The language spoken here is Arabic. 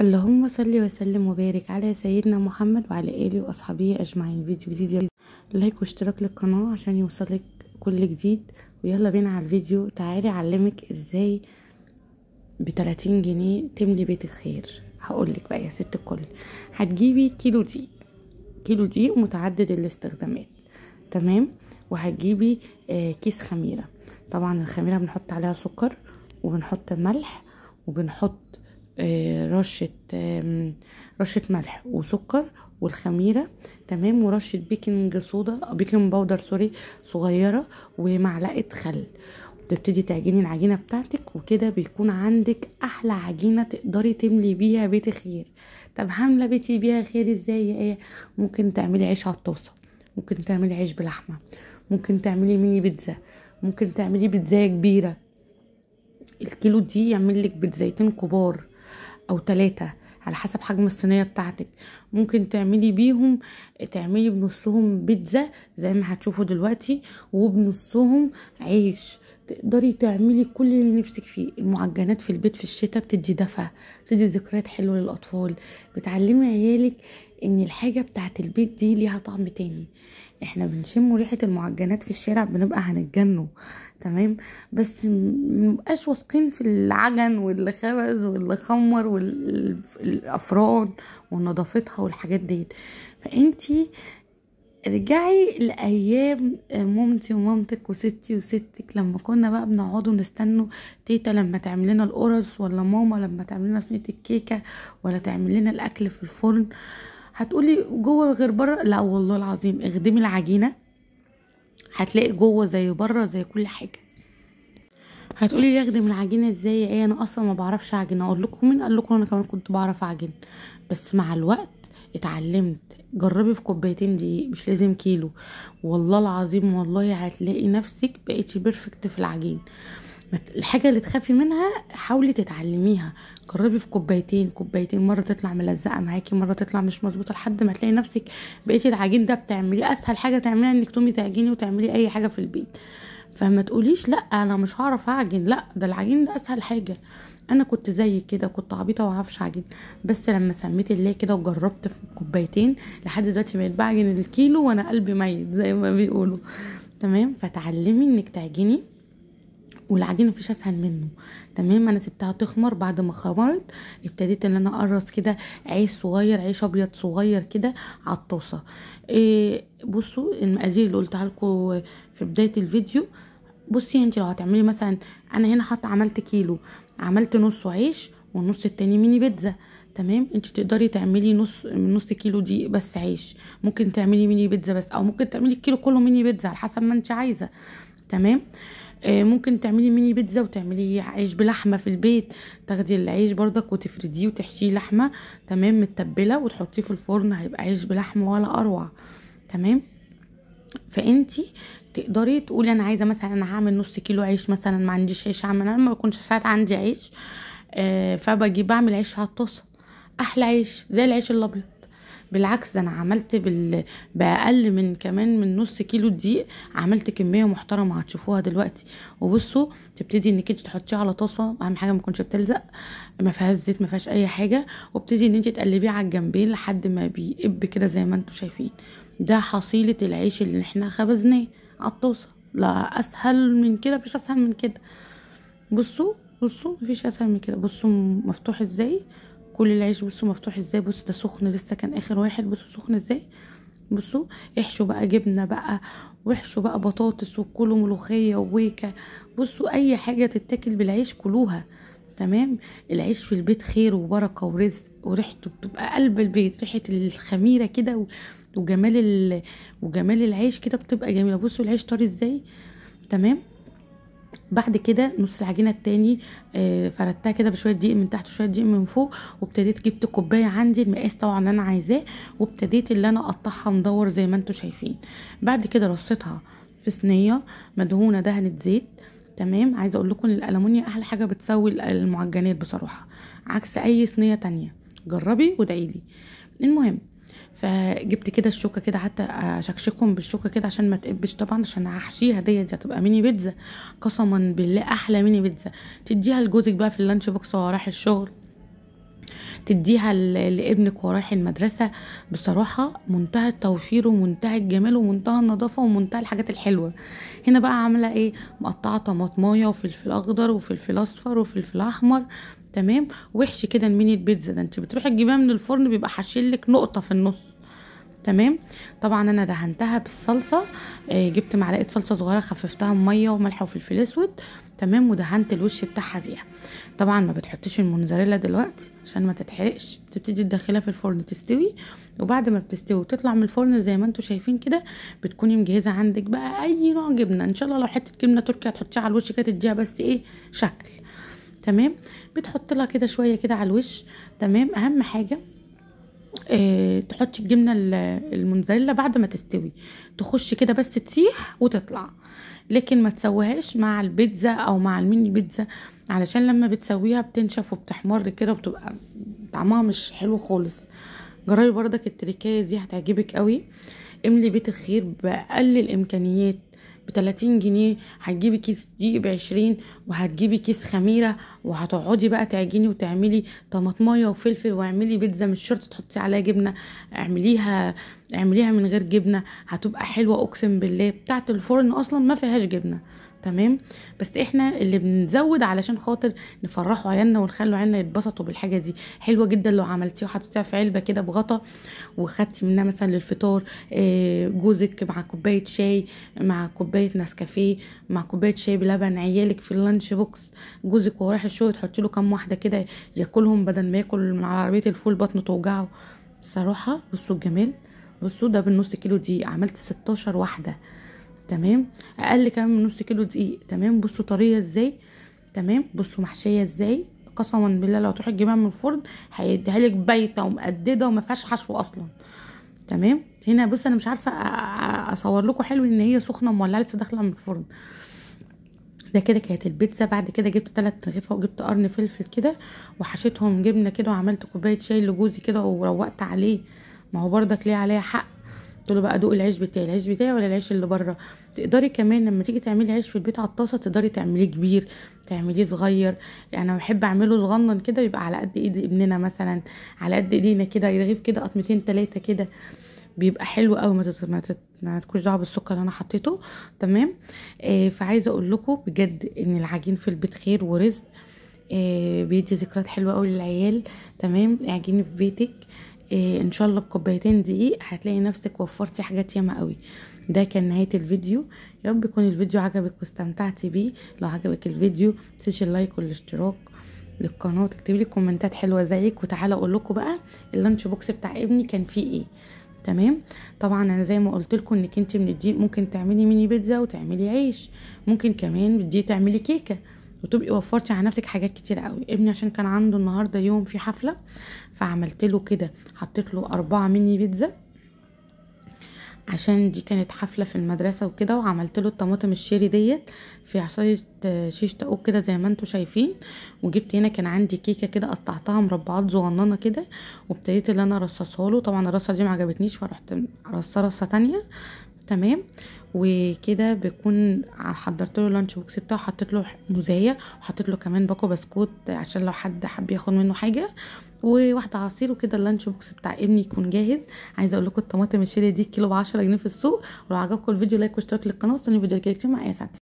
اللهم صل وسلم وبارك على سيدنا محمد وعلى اله واصحابه اجمعين فيديو جديد لايك واشتراك للقناه عشان يوصلك كل جديد ويلا بينا على الفيديو تعالي اعلمك ازاي ب 30 جنيه تملي بيت الخير هقولك بقى يا ست الكل هتجيبي كيلو دي كيلو دي متعدد الاستخدامات تمام وهتجيبي آه كيس خميره طبعا الخميره بنحط عليها سكر وبنحط ملح وبنحط آه، رشة رشة ملح وسكر والخميرة تمام ورشة بيكنج صودا آه، بيكنج باودر سوري صغيرة ومعلقة خل تبتدي تعجني العجينة بتاعتك وكده بيكون عندك أحلى عجينة تقدري تملي بيها بيت خير طب هاملة بيتي بيها خير ازاي ايه ممكن تعملي عيش على الطاسة ممكن تعملي عيش بلحمة ممكن تعملي ميني بيتزا ممكن تعملي بيتزاية كبيرة الكيلو دي يعمل لك بيتزايتين كبار او ثلاثة على حسب حجم الصينية بتاعتك ممكن تعملي بيهم تعملي بنصهم بيتزا زي ما هتشوفوا دلوقتي وبنصهم عيش تقدري تعملي كل اللي نفسك فيه المعجنات في البيت في الشتاء بتدي دفع بتدي ذكريات حلوه للاطفال بتعلمي عيالك ان الحاجه بتاعه البيت دي ليها طعم تاني احنا بنشم ريحه المعجنات في الشارع بنبقى هنتجنوا تمام بس مبقاش واثقين في العجن واللي خبز واللي خمر والافراد ونظافتها والحاجات ديت فانتي رجعي لايام مامتي ومامتك وستي وستك لما كنا بقى بنقعد نستنوا تيتا لما تعمل لنا القرص ولا ماما لما تعمل لنا صينيه الكيكه ولا تعمل لنا الاكل في الفرن هتقولي جوه غير بره لا والله العظيم اخدمي العجينه هتلاقي جوه زي بره زي كل حاجه هتقولي لي اخدم العجينه ازاي ايه انا اصلا ما بعرفش اعجن اقول لكم مين قال لكم انا كمان كنت بعرف اعجن بس مع الوقت اتعلمت جربي في كوبايتين دقيق مش لازم كيلو والله العظيم والله هتلاقي نفسك بقيتي بيرفكت في العجين الحاجة اللي تخافي منها حاولي تتعلميها جربي في كوبايتين كوبايتين مرة تطلع ملزقة معاكي مرة تطلع مش مظبوطة لحد ما تلاقي نفسك بقيتي العجين ده بتعمليه اسهل حاجة تعمليها انك تقومي تعجني وتعملي اي حاجة في البيت فما تقوليش لا انا مش هعرف اعجن لا ده العجين ده اسهل حاجه انا كنت زيك كده كنت عبيطه ومعرفش اعجن بس لما سميت الله كده وجربت في كوبايتين لحد دلوقتي بقيت بعجن الكيلو وانا قلبي ميت زي ما بيقولوا تمام فتعلمي انك تعجني والعجين مفيش اسهل منه تمام انا سبتها تخمر بعد ما خمرت ابتديت ان انا اقرص كده عيش صغير عيش ابيض صغير كده على الطاسه إيه بصوا المقادير اللي قلتها لكم في بدايه الفيديو بصي انت لو هتعملي مثلا انا هنا حاطه عملت كيلو عملت نص عيش والنص التاني ميني بيتزا تمام انت تقدري تعملي نص نص كيلو دي بس عيش ممكن تعملي ميني بيتزا بس او ممكن تعملي الكيلو كله ميني بيتزا على حسب ما انت عايزه تمام آه، ممكن تعملي ميني بيتزا وتعملي عيش بلحمه في البيت تاخدي العيش برضك وتفرديه وتحشيه لحمه تمام متبله وتحطيه في الفرن هيبقى عيش بلحمه ولا اروع تمام فانتي تقدري تقولي انا عايزه مثلا انا هعمل نص كيلو عيش مثلا ما عنديش عيش اعمل انا ما بكونش ساعات عندي عيش آه فبجيب بعمل عيش على الطاسه احلى عيش زي العيش الابيض بالعكس ده انا عملت بال... باقل من كمان من نص كيلو دقيق عملت كميه محترمه هتشوفوها دلوقتي وبصوا تبتدي انك انت تحطيه على طاسه اهم حاجه ما تكونش بتلزق ما فيهاش زيت ما فيهاش اي حاجه وابتدي ان انت تقلبيه على الجنبين لحد ما بيقب كده زي ما انتم شايفين ده حصيله العيش اللي احنا خبزناه على الطاسه لا اسهل من كده مفيش اسهل من كده بصوا بصوا مفيش اسهل من كده بصوا مفتوح ازاي كل العيش بصوا مفتوح ازاي بصوا ده سخن لسه كان اخر واحد بصوا سخن ازاي بصوا احشوا بقى جبنه بقى واحشوا بقى بطاطس وكلوا ملوخيه وبيكه بصوا اي حاجه تتاكل بالعيش كلوها تمام العيش في البيت خير وبركه ورزق وريحته بتبقى قلب البيت ريحه الخميره كده وجمال ال... وجمال العيش كده بتبقى جميله بصوا العيش طري ازاي تمام بعد كده نص العجينه التاني آه، فردتها كده بشويه دقيق من تحت وشويه دقيق من فوق وابتديت جبت كوبايه عندي المقاس طبعا اللي انا عايزاه وابتديت اللي انا اقطعها مدور زي ما انتم شايفين بعد كده رصيتها في صينيه مدهونه دهنه زيت تمام عايزه اقول لكم الالومنيا احلى حاجه بتسوي المعجنات بصراحه عكس اي صينيه تانية جربي وادعيلي المهم فجبت كده الشوكه كده حتى اشكشكهم بالشوكه كده عشان ما تقبش طبعا عشان هحشيها ديت هتبقى ميني بيتزا قسما بالله احلى ميني بيتزا تديها لجوزك بقى في اللانش بوكس وهو رايح الشغل تديها لابنك ورايح المدرسة بصراحة منتهى التوفير ومنتهى الجمال ومنتهى النظافة ومنتهى الحاجات الحلوة هنا بقى عاملة ايه مقطعة طماطماية وفلفل اخضر وفلفل اصفر وفلفل احمر تمام وحش كده الميني البيتزا ده انت بتروحي تجيبيها من الفرن بيبقى حاشيلك نقطة في النص تمام طبعا انا دهنتها بالصلصه آه جبت معلقه صلصه صغيره خففتها بميه وملح وفلفل اسود تمام ودهنت الوش بتاعها بيها طبعا ما بتحطيش المونزاريلا دلوقتي عشان ما تتحرقش بتبتدي تدخلها في الفرن تستوي وبعد ما بتستوي وتطلع من الفرن زي ما انتم شايفين كده بتكوني مجهزه عندك بقى اي نوع جبنه ان شاء الله لو حته جبنه تركي هتحطيها على الوش كده تديها بس ايه شكل تمام بتحط لها كده شويه كده على الوش تمام اهم حاجه آه، تحطي الجبنه المنزله بعد ما تستوي تخش كده بس تسيح وتطلع لكن ما تسويهاش مع البيتزا او مع الميني بيتزا علشان لما بتسويها بتنشف وبتحمر كده وبتبقى طعمها مش حلو خالص جربي بردك التريكايه دي هتعجبك قوي املي بيت الخير باقل الامكانيات بتلاتين جنيه هتجيبي كيس دقيق بعشرين وهتجيبي كيس خميرة وهتقعدي بقى تعجني وتعملي طماطمايه وفلفل واعملي بيتزا مش شرط تحطي عليها جبنة اعمليها اعمليها من غير جبنه هتبقى حلوه اقسم بالله بتاعه الفرن اصلا ما فيهاش جبنه تمام بس احنا اللي بنزود علشان خاطر نفرحوا عيالنا ونخلوا عيالنا يتبسطوا بالحاجه دي حلوه جدا لو عملتيها وحطيتيها في علبه كده بغطا وخدتي منها مثلا للفطار آه، جوزك مع كوبايه شاي مع كوبايه نسكافيه مع كوبايه شاي بلبن عيالك في اللانش بوكس جوزك وهو رايح الشغل تحطي له كام واحده كده ياكلهم بدل ما ياكل من عربيه الفول بطنه توجعه بصراحه بصوا الجمال والصودا بالنص كيلو دي عملت 16 واحده تمام اقل كمان من نص كيلو دقيق تمام بصوا طريه ازاي تمام بصوا محشيه ازاي قسما بالله لو تروح تجيبها من الفرن هيديها لك بايته ومقدده وما فيهاش حشو اصلا تمام هنا بص انا مش عارفه اصور لكم حلو ان هي سخنه مولعه لسه داخله من الفرن ده كده كانت البيتزا بعد كده جبت تلات غفا وجبت قرن فلفل كده وحشيتهم جبنه كده وعملت كوبايه شاي لجوزي كده وروقت عليه ما هو برضك ليه عليا حق قلت له بقى دوق العيش بتاعي العيش بتاعي ولا العيش اللي بره تقدري كمان لما تيجي تعملي عيش في البيت على الطاسه تقدري تعمليه كبير تعمليه صغير يعني انا بحب اعمله صغنن كده يبقى على قد ايد ابننا مثلا على قد ايدينا كده يرغيف كده قطمتين تلاته كده بيبقى حلو قوي ما ما, ما تكونش دعوه بالسكر اللي انا حطيته تمام آه فعايزه اقول لكم بجد ان العجين في البيت خير ورزق آه بيدي ذكريات حلوه قوي للعيال تمام اعجني في بيتك إيه ان شاء الله بكوبايتين دقيق هتلاقي نفسك وفرتي حاجات ياما قوي ده كان نهايه الفيديو يا رب يكون الفيديو عجبك واستمتعتي بيه لو عجبك الفيديو متنسيش اللايك والاشتراك للقناه تكتبي لي كومنتات حلوه زيك وتعالى اقول لكم بقى اللانش بوكس بتاع ابني كان فيه ايه تمام طبعا انا زي ما قلت لكم انك انت من الدقيق ممكن تعملي ميني بيتزا وتعملي عيش ممكن كمان بدي تعملي كيكه وتبقي وفرتي على نفسك حاجات كتير قوي ابني عشان كان عنده النهارده يوم في حفله فعملت له كده حطيت له اربعه مني بيتزا عشان دي كانت حفله في المدرسه وكده وعملت له الطماطم الشيري ديت في عصايه شيش تاوك كده زي ما انتم شايفين وجبت هنا كان عندي كيكه كده قطعتها مربعات صغننه كده وابتديت ان انا ارصصها له طبعا الرصه دي ما عجبتنيش فرحت رصه رصه تانية تمام وكده بيكون حضرت له لانش بوكس بتاعه حطيت له مزايا وحطيت له كمان باكو بسكوت عشان لو حد حب ياخد منه حاجه وواحده عصير وكده اللانش بوكس بتاع ابني يكون جاهز عايزه اقول لكم الطماطم الشيري دي كيلو ب 10 جنيه في السوق ولو عجبكم الفيديو لايك واشتراك للقناه واستنوا فيديو كتير مع اسعد آية